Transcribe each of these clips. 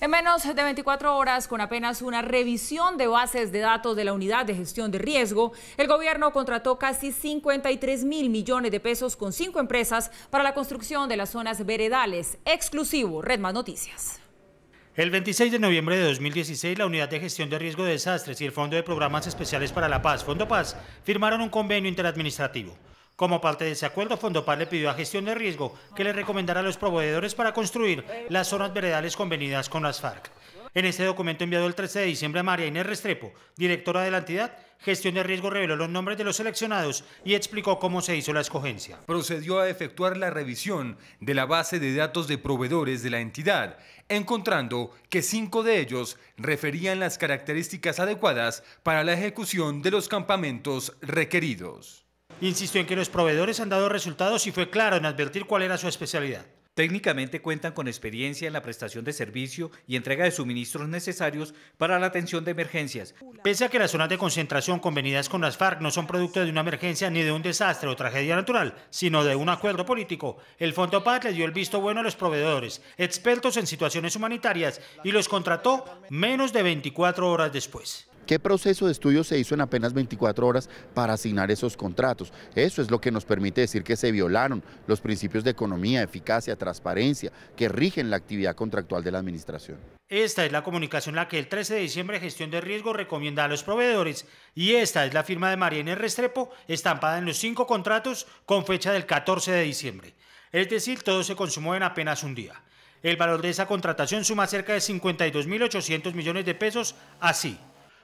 En menos de 24 horas, con apenas una revisión de bases de datos de la unidad de gestión de riesgo, el gobierno contrató casi 53 mil millones de pesos con cinco empresas para la construcción de las zonas veredales. Exclusivo, Red Más Noticias. El 26 de noviembre de 2016, la Unidad de Gestión de Riesgo de Desastres y el Fondo de Programas Especiales para la Paz, Fondo Paz, firmaron un convenio interadministrativo. Como parte de ese acuerdo, Fondopar le pidió a Gestión de Riesgo que le recomendara a los proveedores para construir las zonas veredales convenidas con las FARC. En este documento enviado el 13 de diciembre a María Inés Restrepo, directora de la entidad, Gestión de Riesgo reveló los nombres de los seleccionados y explicó cómo se hizo la escogencia. Procedió a efectuar la revisión de la base de datos de proveedores de la entidad, encontrando que cinco de ellos referían las características adecuadas para la ejecución de los campamentos requeridos. Insistió en que los proveedores han dado resultados y fue claro en advertir cuál era su especialidad. Técnicamente cuentan con experiencia en la prestación de servicio y entrega de suministros necesarios para la atención de emergencias. Pese a que las zonas de concentración convenidas con las FARC no son producto de una emergencia ni de un desastre o tragedia natural, sino de un acuerdo político, el Fondo Paz le dio el visto bueno a los proveedores, expertos en situaciones humanitarias, y los contrató menos de 24 horas después. ¿Qué proceso de estudio se hizo en apenas 24 horas para asignar esos contratos? Eso es lo que nos permite decir que se violaron los principios de economía, eficacia, transparencia que rigen la actividad contractual de la administración. Esta es la comunicación la que el 13 de diciembre Gestión de Riesgo recomienda a los proveedores y esta es la firma de Mariana Restrepo estampada en los cinco contratos con fecha del 14 de diciembre. Es decir, todo se consumó en apenas un día. El valor de esa contratación suma cerca de 52.800 millones de pesos así.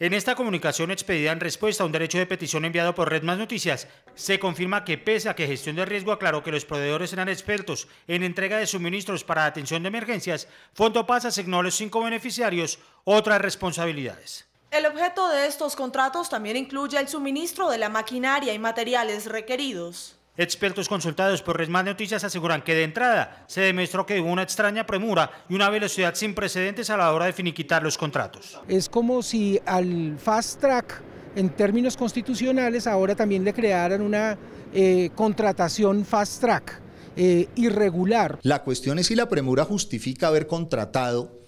En esta comunicación expedida en respuesta a un derecho de petición enviado por Red Más Noticias, se confirma que pese a que Gestión de Riesgo aclaró que los proveedores eran expertos en entrega de suministros para atención de emergencias, Fondo Paz asignó a los cinco beneficiarios otras responsabilidades. El objeto de estos contratos también incluye el suministro de la maquinaria y materiales requeridos. Expertos consultados por Resmas Noticias aseguran que de entrada se demostró que hubo una extraña premura y una velocidad sin precedentes a la hora de finiquitar los contratos. Es como si al fast track, en términos constitucionales, ahora también le crearan una eh, contratación fast track eh, irregular. La cuestión es si la premura justifica haber contratado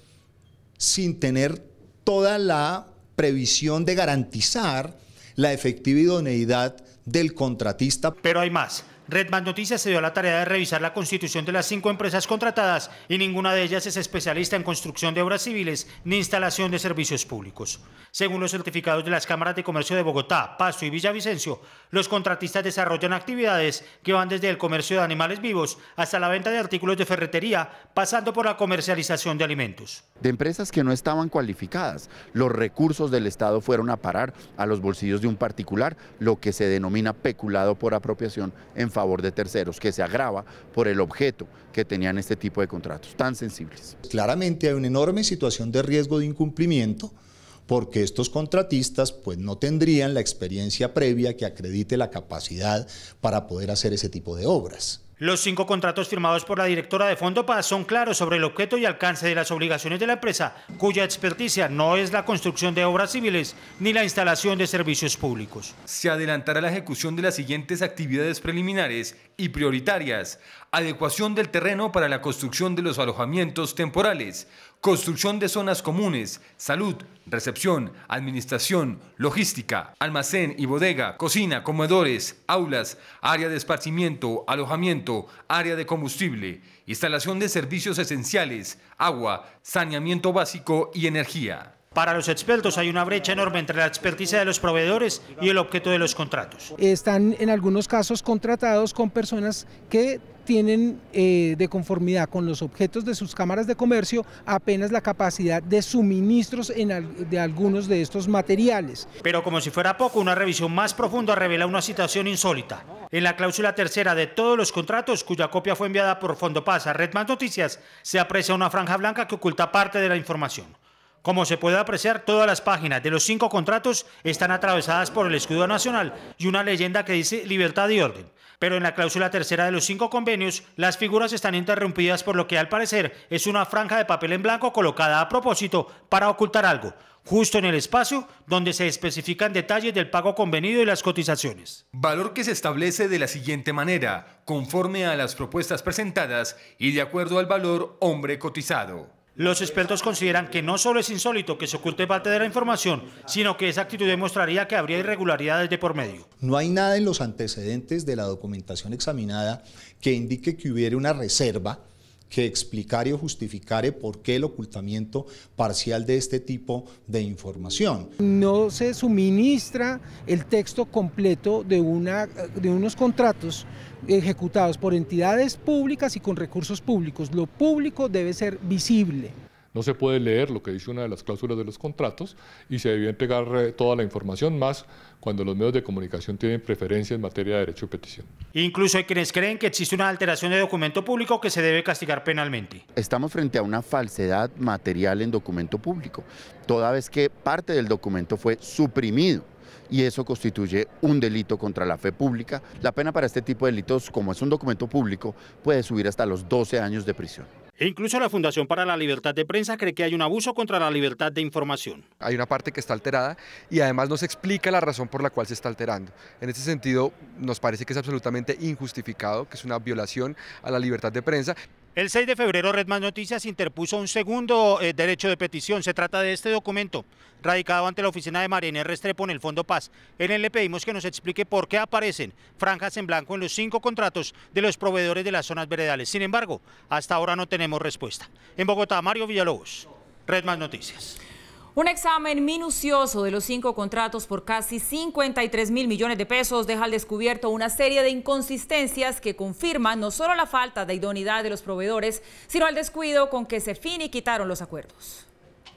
sin tener toda la previsión de garantizar la efectiva idoneidad del contratista. Pero hay más. Red Noticias se dio a la tarea de revisar la constitución de las cinco empresas contratadas y ninguna de ellas es especialista en construcción de obras civiles ni instalación de servicios públicos. Según los certificados de las cámaras de comercio de Bogotá, Paso y Villavicencio, los contratistas desarrollan actividades que van desde el comercio de animales vivos hasta la venta de artículos de ferretería, pasando por la comercialización de alimentos. De empresas que no estaban cualificadas, los recursos del Estado fueron a parar a los bolsillos de un particular, lo que se denomina peculado por apropiación en favor de terceros, que se agrava por el objeto que tenían este tipo de contratos tan sensibles. Claramente hay una enorme situación de riesgo de incumplimiento porque estos contratistas pues no tendrían la experiencia previa que acredite la capacidad para poder hacer ese tipo de obras. Los cinco contratos firmados por la directora de Fondo Paz son claros sobre el objeto y alcance de las obligaciones de la empresa, cuya experticia no es la construcción de obras civiles ni la instalación de servicios públicos. Se adelantará la ejecución de las siguientes actividades preliminares y prioritarias. Adecuación del terreno para la construcción de los alojamientos temporales, construcción de zonas comunes, salud, recepción, administración, logística, almacén y bodega, cocina, comedores, aulas, área de esparcimiento, alojamiento, área de combustible, instalación de servicios esenciales, agua, saneamiento básico y energía. Para los expertos hay una brecha enorme entre la experticia de los proveedores y el objeto de los contratos. Están en algunos casos contratados con personas que tienen eh, de conformidad con los objetos de sus cámaras de comercio apenas la capacidad de suministros de algunos de estos materiales. Pero como si fuera poco, una revisión más profunda revela una situación insólita. En la cláusula tercera de todos los contratos, cuya copia fue enviada por Fondo Paz a Red Más Noticias, se aprecia una franja blanca que oculta parte de la información. Como se puede apreciar, todas las páginas de los cinco contratos están atravesadas por el escudo nacional y una leyenda que dice libertad y orden. Pero en la cláusula tercera de los cinco convenios, las figuras están interrumpidas por lo que al parecer es una franja de papel en blanco colocada a propósito para ocultar algo, justo en el espacio donde se especifican detalles del pago convenido y las cotizaciones. Valor que se establece de la siguiente manera, conforme a las propuestas presentadas y de acuerdo al valor hombre cotizado. Los expertos consideran que no solo es insólito que se oculte parte de la información, sino que esa actitud demostraría que habría irregularidades de por medio. No hay nada en los antecedentes de la documentación examinada que indique que hubiera una reserva que explicar y justificar por qué el ocultamiento parcial de este tipo de información. No se suministra el texto completo de, una, de unos contratos ejecutados por entidades públicas y con recursos públicos. Lo público debe ser visible no se puede leer lo que dice una de las cláusulas de los contratos y se debe entregar eh, toda la información, más cuando los medios de comunicación tienen preferencia en materia de derecho de petición. Incluso hay quienes creen que existe una alteración de documento público que se debe castigar penalmente. Estamos frente a una falsedad material en documento público, toda vez que parte del documento fue suprimido y eso constituye un delito contra la fe pública. La pena para este tipo de delitos, como es un documento público, puede subir hasta los 12 años de prisión. E incluso la Fundación para la Libertad de Prensa cree que hay un abuso contra la libertad de información. Hay una parte que está alterada y además nos explica la razón por la cual se está alterando. En ese sentido, nos parece que es absolutamente injustificado, que es una violación a la libertad de prensa. El 6 de febrero Red Más Noticias interpuso un segundo eh, derecho de petición. Se trata de este documento, radicado ante la oficina de María Restrepo en el Fondo Paz. En él le pedimos que nos explique por qué aparecen franjas en blanco en los cinco contratos de los proveedores de las zonas veredales. Sin embargo, hasta ahora no tenemos respuesta. En Bogotá, Mario Villalobos, Red Más Noticias. Un examen minucioso de los cinco contratos por casi 53 mil millones de pesos deja al descubierto una serie de inconsistencias que confirman no solo la falta de idoneidad de los proveedores, sino el descuido con que se finiquitaron los acuerdos.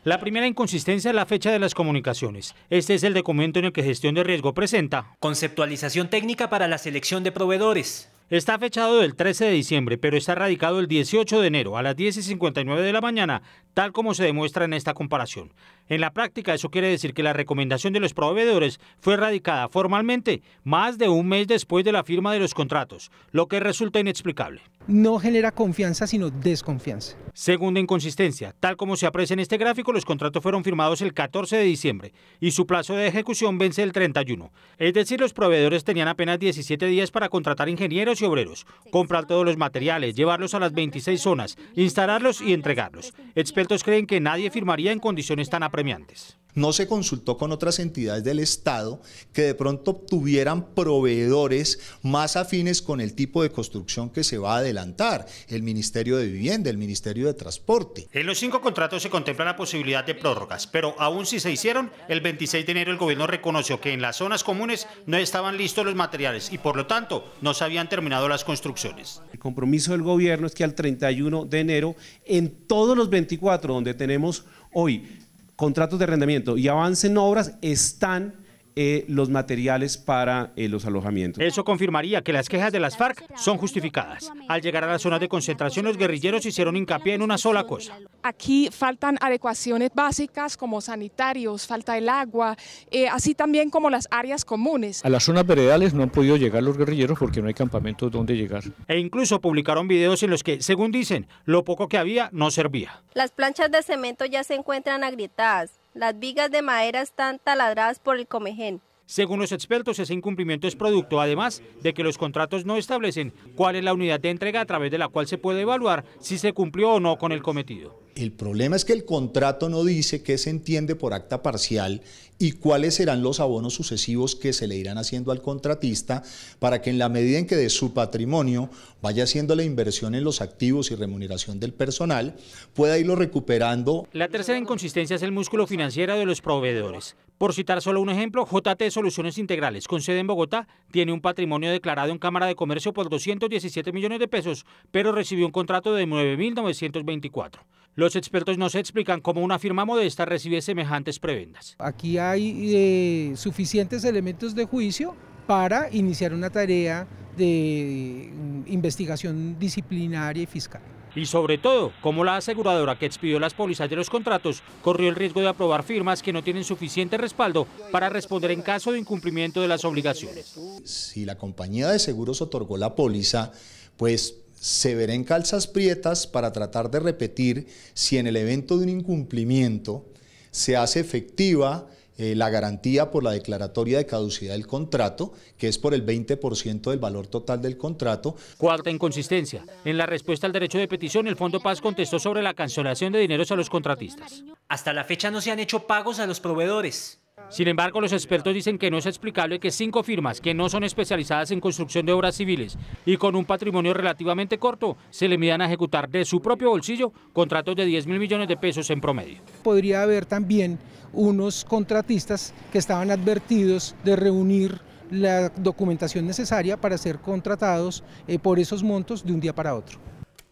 La primera inconsistencia es la fecha de las comunicaciones. Este es el documento en el que Gestión de Riesgo presenta. Conceptualización técnica para la selección de proveedores. Está fechado el 13 de diciembre, pero está radicado el 18 de enero a las 10 y 59 de la mañana, tal como se demuestra en esta comparación. En la práctica, eso quiere decir que la recomendación de los proveedores fue radicada formalmente más de un mes después de la firma de los contratos, lo que resulta inexplicable no genera confianza, sino desconfianza. Segunda inconsistencia. Tal como se aprecia en este gráfico, los contratos fueron firmados el 14 de diciembre y su plazo de ejecución vence el 31. Es decir, los proveedores tenían apenas 17 días para contratar ingenieros y obreros, comprar todos los materiales, llevarlos a las 26 zonas, instalarlos y entregarlos. Expertos creen que nadie firmaría en condiciones tan apremiantes no se consultó con otras entidades del Estado que de pronto tuvieran proveedores más afines con el tipo de construcción que se va a adelantar, el Ministerio de Vivienda, el Ministerio de Transporte. En los cinco contratos se contempla la posibilidad de prórrogas, pero aún si se hicieron, el 26 de enero el gobierno reconoció que en las zonas comunes no estaban listos los materiales y por lo tanto no se habían terminado las construcciones. El compromiso del gobierno es que al 31 de enero, en todos los 24 donde tenemos hoy contratos de rendimiento y avance en obras están eh, los materiales para eh, los alojamientos. Eso confirmaría que las quejas de las FARC son justificadas. Al llegar a la zona de concentración, los guerrilleros hicieron hincapié en una sola cosa. Aquí faltan adecuaciones básicas como sanitarios, falta el agua, eh, así también como las áreas comunes. A las zonas veredales no han podido llegar los guerrilleros porque no hay campamentos donde llegar. E incluso publicaron videos en los que, según dicen, lo poco que había no servía. Las planchas de cemento ya se encuentran agrietadas las vigas de madera están taladradas por el Comején. Según los expertos, ese incumplimiento es producto, además, de que los contratos no establecen cuál es la unidad de entrega a través de la cual se puede evaluar si se cumplió o no con el cometido. El problema es que el contrato no dice qué se entiende por acta parcial y cuáles serán los abonos sucesivos que se le irán haciendo al contratista para que en la medida en que de su patrimonio vaya haciendo la inversión en los activos y remuneración del personal, pueda irlo recuperando. La tercera inconsistencia es el músculo financiero de los proveedores. Por citar solo un ejemplo, JT Soluciones Integrales, con sede en Bogotá, tiene un patrimonio declarado en Cámara de Comercio por 217 millones de pesos, pero recibió un contrato de 9.924. Los expertos nos explican cómo una firma modesta recibe semejantes prebendas. Aquí hay eh, suficientes elementos de juicio para iniciar una tarea de mm, investigación disciplinaria y fiscal. Y sobre todo, cómo la aseguradora que expidió las pólizas de los contratos corrió el riesgo de aprobar firmas que no tienen suficiente respaldo para responder en caso de incumplimiento de las obligaciones. Si la compañía de seguros otorgó la póliza, pues se verá en calzas prietas para tratar de repetir si en el evento de un incumplimiento se hace efectiva eh, la garantía por la declaratoria de caducidad del contrato, que es por el 20% del valor total del contrato. Cuarta inconsistencia. En la respuesta al derecho de petición, el Fondo Paz contestó sobre la cancelación de dineros a los contratistas. Hasta la fecha no se han hecho pagos a los proveedores. Sin embargo, los expertos dicen que no es explicable que cinco firmas que no son especializadas en construcción de obras civiles y con un patrimonio relativamente corto se le midan a ejecutar de su propio bolsillo contratos de 10 mil millones de pesos en promedio. Podría haber también unos contratistas que estaban advertidos de reunir la documentación necesaria para ser contratados eh, por esos montos de un día para otro.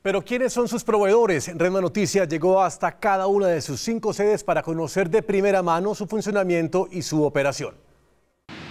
Pero ¿quiénes son sus proveedores? Renma Noticias llegó hasta cada una de sus cinco sedes para conocer de primera mano su funcionamiento y su operación.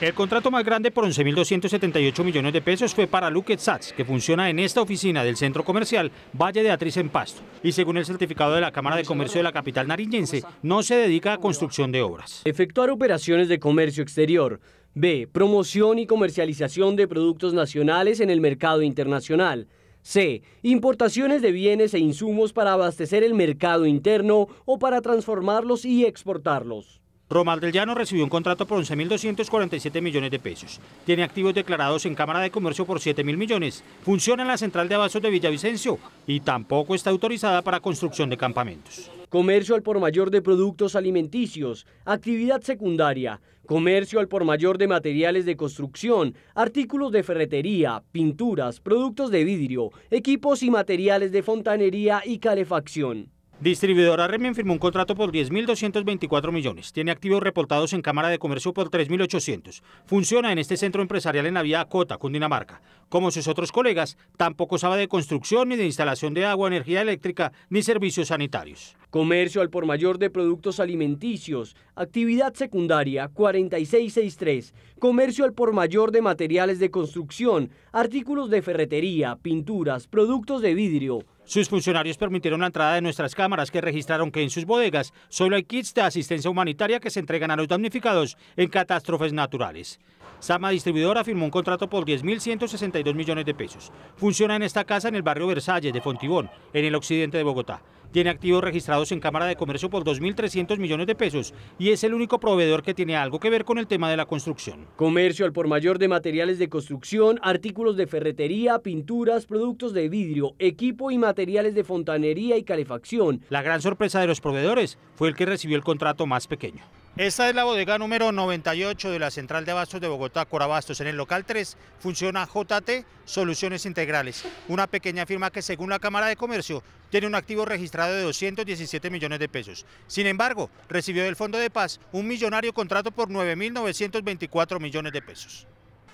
El contrato más grande por 11.278 millones de pesos fue para Luquet Sats, que funciona en esta oficina del centro comercial Valle de Atriz en Pasto. Y según el certificado de la Cámara de Comercio de la capital nariñense, no se dedica a construcción de obras. Efectuar operaciones de comercio exterior. B. Promoción y comercialización de productos nacionales en el mercado internacional. C. Importaciones de bienes e insumos para abastecer el mercado interno o para transformarlos y exportarlos. Romar del Llano recibió un contrato por 11.247 millones de pesos. Tiene activos declarados en Cámara de Comercio por 7.000 millones. Funciona en la central de abastos de Villavicencio y tampoco está autorizada para construcción de campamentos. Comercio al por mayor de productos alimenticios, actividad secundaria, comercio al por mayor de materiales de construcción, artículos de ferretería, pinturas, productos de vidrio, equipos y materiales de fontanería y calefacción. Distribuidora Remien firmó un contrato por 10.224 millones. Tiene activos reportados en Cámara de Comercio por 3.800. Funciona en este centro empresarial en la vía Cota, Cundinamarca. Como sus otros colegas, tampoco sabe de construcción ni de instalación de agua, energía eléctrica ni servicios sanitarios. Comercio al por mayor de productos alimenticios. Actividad secundaria 4663. Comercio al por mayor de materiales de construcción, artículos de ferretería, pinturas, productos de vidrio sus funcionarios permitieron la entrada de nuestras cámaras que registraron que en sus bodegas solo hay kits de asistencia humanitaria que se entregan a los damnificados en catástrofes naturales. Sama Distribuidora firmó un contrato por 10.162 millones de pesos. Funciona en esta casa en el barrio Versalles de Fontibón, en el occidente de Bogotá tiene activos registrados en Cámara de Comercio por 2.300 millones de pesos y es el único proveedor que tiene algo que ver con el tema de la construcción. Comercio al por mayor de materiales de construcción, artículos de ferretería, pinturas, productos de vidrio, equipo y materiales de fontanería y calefacción. La gran sorpresa de los proveedores fue el que recibió el contrato más pequeño. Esta es la bodega número 98 de la Central de Abastos de Bogotá, Corabastos. En el local 3 funciona JT Soluciones Integrales, una pequeña firma que según la Cámara de Comercio tiene un activo registrado de 217 millones de pesos. Sin embargo, recibió del Fondo de Paz un millonario contrato por 9.924 millones de pesos.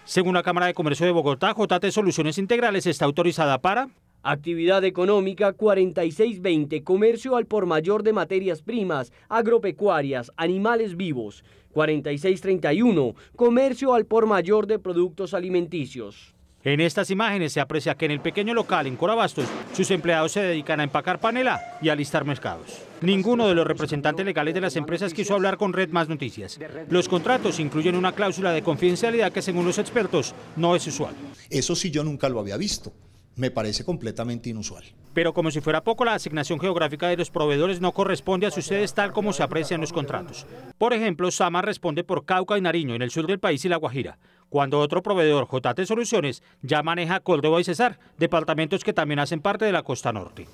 Según la Cámara de Comercio de Bogotá, JT Soluciones Integrales está autorizada para Actividad económica 4620, comercio al por mayor de materias primas, agropecuarias, animales vivos. 4631, comercio al por mayor de productos alimenticios. En estas imágenes se aprecia que en el pequeño local en Corabastos, sus empleados se dedican a empacar panela y a listar mercados. Ninguno de los representantes legales de las empresas quiso hablar con Red Más Noticias. Los contratos incluyen una cláusula de confidencialidad que según los expertos no es usual. Eso sí yo nunca lo había visto me parece completamente inusual. Pero como si fuera poco, la asignación geográfica de los proveedores no corresponde a sus sedes tal como se aprecia en los contratos. Por ejemplo, Sama responde por Cauca y Nariño, en el sur del país y La Guajira, cuando otro proveedor, JT Soluciones, ya maneja Córdoba y Cesar, departamentos que también hacen parte de la costa norte.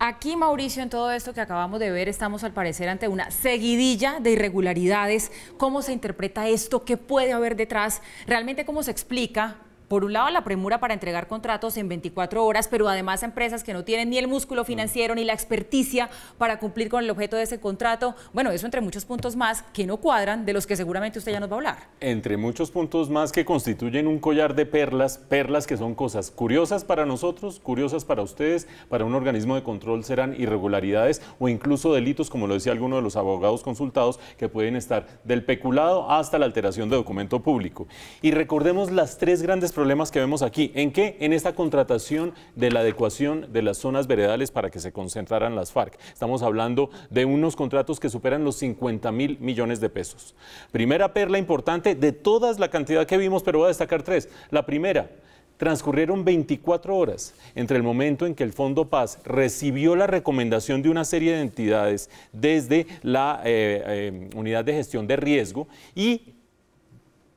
Aquí, Mauricio, en todo esto que acabamos de ver, estamos al parecer ante una seguidilla de irregularidades. ¿Cómo se interpreta esto? ¿Qué puede haber detrás? ¿Realmente cómo se explica por un lado, la premura para entregar contratos en 24 horas, pero además empresas que no tienen ni el músculo mm. financiero ni la experticia para cumplir con el objeto de ese contrato. Bueno, eso entre muchos puntos más que no cuadran, de los que seguramente usted ya nos va a hablar. Entre muchos puntos más que constituyen un collar de perlas, perlas que son cosas curiosas para nosotros, curiosas para ustedes, para un organismo de control serán irregularidades o incluso delitos, como lo decía alguno de los abogados consultados, que pueden estar del peculado hasta la alteración de documento público. Y recordemos las tres grandes problemas que vemos aquí. ¿En qué? En esta contratación de la adecuación de las zonas veredales para que se concentraran las FARC. Estamos hablando de unos contratos que superan los 50 mil millones de pesos. Primera perla importante de todas la cantidad que vimos, pero voy a destacar tres. La primera, Transcurrieron 24 horas entre el momento en que el Fondo Paz recibió la recomendación de una serie de entidades desde la eh, eh, unidad de gestión de riesgo y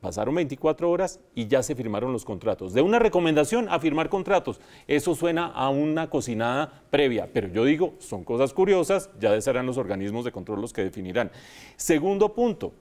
Pasaron 24 horas y ya se firmaron los contratos. De una recomendación a firmar contratos. Eso suena a una cocinada previa, pero yo digo, son cosas curiosas, ya serán los organismos de control los que definirán. Segundo punto,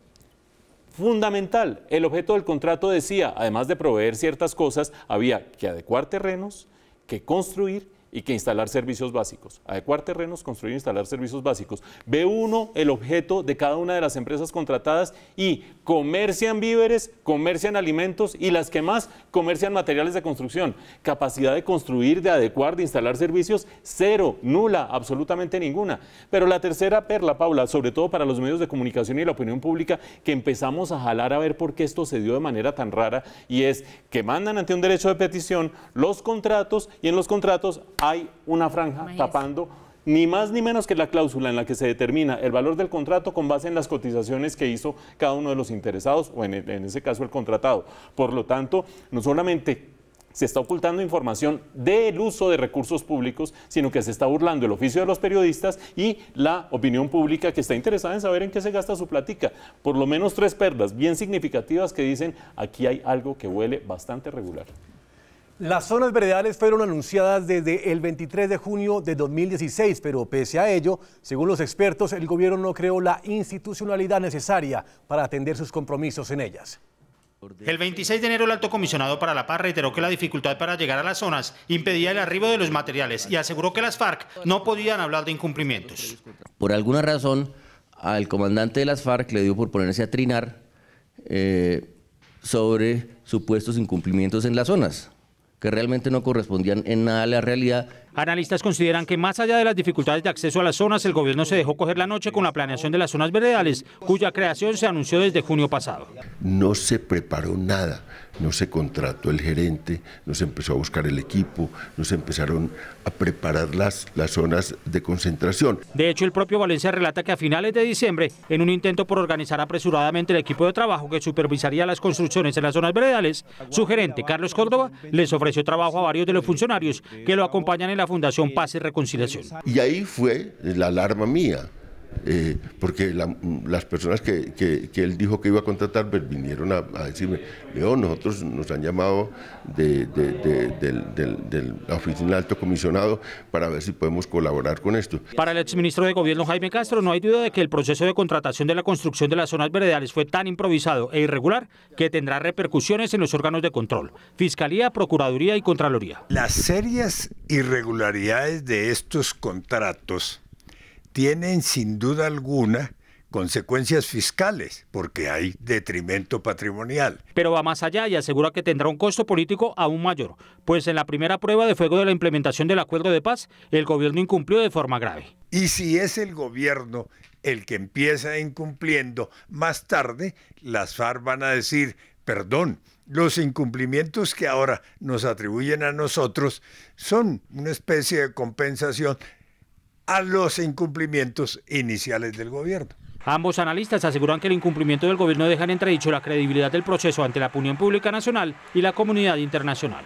fundamental. El objeto del contrato decía, además de proveer ciertas cosas, había que adecuar terrenos, que construir y que instalar servicios básicos. Adecuar terrenos, construir e instalar servicios básicos. b uno el objeto de cada una de las empresas contratadas y comercian víveres, comercian alimentos y las que más comercian materiales de construcción. Capacidad de construir, de adecuar, de instalar servicios, cero, nula, absolutamente ninguna. Pero la tercera perla, Paula, sobre todo para los medios de comunicación y la opinión pública, que empezamos a jalar a ver por qué esto se dio de manera tan rara, y es que mandan ante un derecho de petición los contratos y en los contratos hay una franja tapando ni más ni menos que la cláusula en la que se determina el valor del contrato con base en las cotizaciones que hizo cada uno de los interesados o en, e, en ese caso el contratado. Por lo tanto, no solamente se está ocultando información del uso de recursos públicos, sino que se está burlando el oficio de los periodistas y la opinión pública que está interesada en saber en qué se gasta su platica. Por lo menos tres perlas bien significativas que dicen aquí hay algo que huele bastante regular. Las zonas veredales fueron anunciadas desde el 23 de junio de 2016, pero pese a ello, según los expertos, el gobierno no creó la institucionalidad necesaria para atender sus compromisos en ellas. El 26 de enero el alto comisionado para la paz reiteró que la dificultad para llegar a las zonas impedía el arribo de los materiales y aseguró que las FARC no podían hablar de incumplimientos. Por alguna razón, al comandante de las FARC le dio por ponerse a trinar eh, sobre supuestos incumplimientos en las zonas que realmente no correspondían en nada a la realidad Analistas consideran que más allá de las dificultades de acceso a las zonas, el gobierno se dejó coger la noche con la planeación de las zonas veredales, cuya creación se anunció desde junio pasado. No se preparó nada, no se contrató el gerente, no se empezó a buscar el equipo, no se empezaron a preparar las, las zonas de concentración. De hecho, el propio Valencia relata que a finales de diciembre, en un intento por organizar apresuradamente el equipo de trabajo que supervisaría las construcciones en las zonas veredales, su gerente, Carlos Córdoba, les ofreció trabajo a varios de los funcionarios que lo acompañan en la Fundación Paz y Reconciliación. Y ahí fue la alarma mía. Eh, porque las personas que, él dijo que iba a contratar pues, vinieron a, decirme, Leo, nosotros nos han llamado de, del, de, la oficina del alto comisionado para ver si podemos colaborar con esto. Para el exministro de Gobierno Jaime Castro, no hay duda de que el proceso de contratación de la construcción de las zonas veredales fue tan improvisado e irregular que tendrá repercusiones en los órganos de control, Fiscalía, Procuraduría y Contraloría. Las serias irregularidades de estos contratos tienen sin duda alguna consecuencias fiscales, porque hay detrimento patrimonial. Pero va más allá y asegura que tendrá un costo político aún mayor, pues en la primera prueba de fuego de la implementación del acuerdo de paz, el gobierno incumplió de forma grave. Y si es el gobierno el que empieza incumpliendo, más tarde las FARC van a decir, perdón, los incumplimientos que ahora nos atribuyen a nosotros son una especie de compensación a los incumplimientos iniciales del gobierno. Ambos analistas aseguran que el incumplimiento del gobierno deja en entredicho la credibilidad del proceso ante la opinión pública nacional y la comunidad internacional.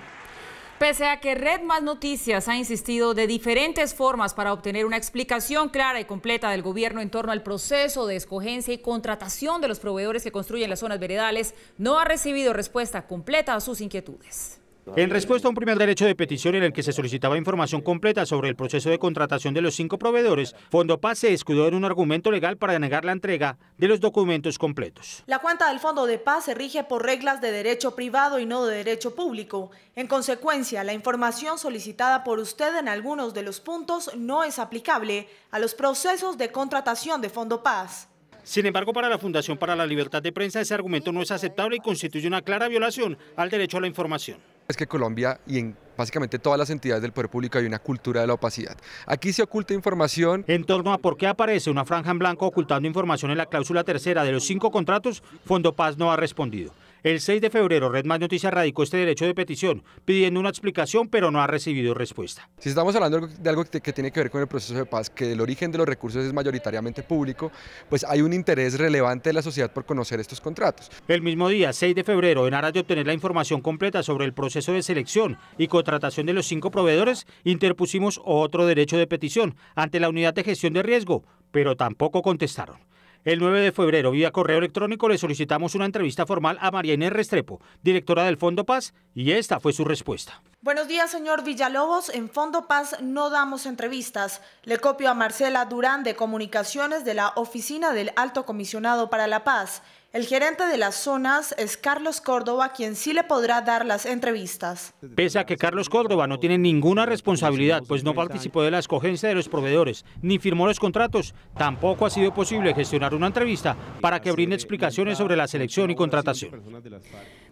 Pese a que Red Más Noticias ha insistido de diferentes formas para obtener una explicación clara y completa del gobierno en torno al proceso de escogencia y contratación de los proveedores que construyen las zonas veredales, no ha recibido respuesta completa a sus inquietudes. En respuesta a un primer derecho de petición en el que se solicitaba información completa sobre el proceso de contratación de los cinco proveedores, Fondo Paz se escudó en un argumento legal para negar la entrega de los documentos completos. La cuenta del Fondo de Paz se rige por reglas de derecho privado y no de derecho público. En consecuencia, la información solicitada por usted en algunos de los puntos no es aplicable a los procesos de contratación de Fondo Paz. Sin embargo, para la Fundación para la Libertad de Prensa, ese argumento no es aceptable y constituye una clara violación al derecho a la información. Es que Colombia y en básicamente todas las entidades del poder público hay una cultura de la opacidad. Aquí se oculta información. En torno a por qué aparece una franja en blanco ocultando información en la cláusula tercera de los cinco contratos, Fondo Paz no ha respondido. El 6 de febrero, Red Más Noticias radicó este derecho de petición, pidiendo una explicación, pero no ha recibido respuesta. Si estamos hablando de algo que tiene que ver con el proceso de paz, que el origen de los recursos es mayoritariamente público, pues hay un interés relevante de la sociedad por conocer estos contratos. El mismo día, 6 de febrero, en aras de obtener la información completa sobre el proceso de selección y contratación de los cinco proveedores, interpusimos otro derecho de petición ante la unidad de gestión de riesgo, pero tampoco contestaron. El 9 de febrero, vía correo electrónico, le solicitamos una entrevista formal a María Inés Restrepo, directora del Fondo Paz, y esta fue su respuesta. Buenos días, señor Villalobos. En Fondo Paz no damos entrevistas. Le copio a Marcela Durán de Comunicaciones de la Oficina del Alto Comisionado para la Paz. El gerente de las zonas es Carlos Córdoba, quien sí le podrá dar las entrevistas. Pese a que Carlos Córdoba no tiene ninguna responsabilidad, pues no participó de la escogencia de los proveedores, ni firmó los contratos, tampoco ha sido posible gestionar una entrevista para que brinde explicaciones sobre la selección y contratación.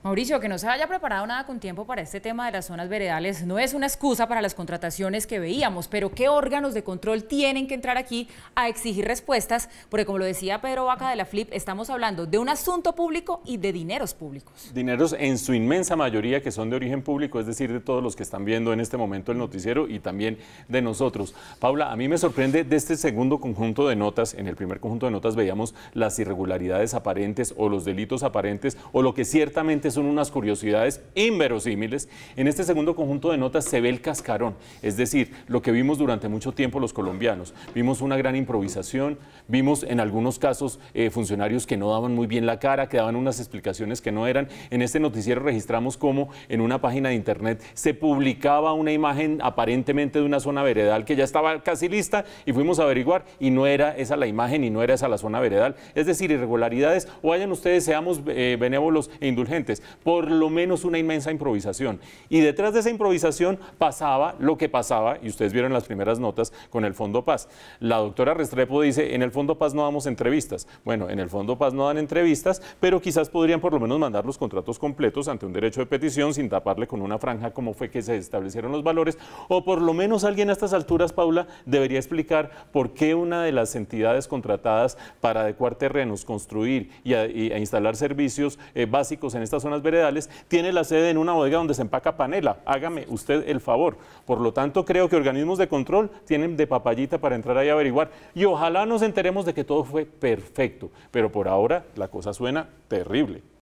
Mauricio, que no se haya preparado nada con tiempo para este tema de las zonas veredales no es una excusa para las contrataciones que veíamos, pero ¿qué órganos de control tienen que entrar aquí a exigir respuestas? Porque como lo decía Pedro Vaca de la FLIP, estamos hablando de un asunto público y de dineros públicos. Dineros en su inmensa mayoría que son de origen público, es decir, de todos los que están viendo en este momento el noticiero y también de nosotros. Paula, a mí me sorprende de este segundo conjunto de notas, en el primer conjunto de notas veíamos las irregularidades aparentes o los delitos aparentes o lo que ciertamente son unas curiosidades inverosímiles, en este segundo conjunto de notas se ve el cascarón, es decir, lo que vimos durante mucho tiempo los colombianos. Vimos una gran improvisación, vimos en algunos casos eh, funcionarios que no daban muy bien la cara, que daban unas explicaciones que no eran. En este noticiero registramos cómo en una página de internet se publicaba una imagen aparentemente de una zona veredal que ya estaba casi lista y fuimos a averiguar y no era esa la imagen y no era esa la zona veredal. Es decir, irregularidades o vayan ustedes, seamos eh, benévolos e indulgentes por lo menos una inmensa improvisación. Y detrás de esa improvisación pasaba lo que pasaba, y ustedes vieron las primeras notas con el Fondo Paz. La doctora Restrepo dice, en el Fondo Paz no damos entrevistas. Bueno, en el Fondo Paz no dan entrevistas, pero quizás podrían por lo menos mandar los contratos completos ante un derecho de petición sin taparle con una franja como fue que se establecieron los valores, o por lo menos alguien a estas alturas, Paula, debería explicar por qué una de las entidades contratadas para adecuar terrenos, construir y, instalar servicios eh, básicos en esta zona veredales, tiene la sede en una bodega donde se empaca panela. Hágame usted el favor. Por lo tanto, creo que organismos de control tienen de papayita para entrar ahí a averiguar. Y ojalá nos enteremos de que todo fue perfecto. Pero por ahora la cosa suena terrible.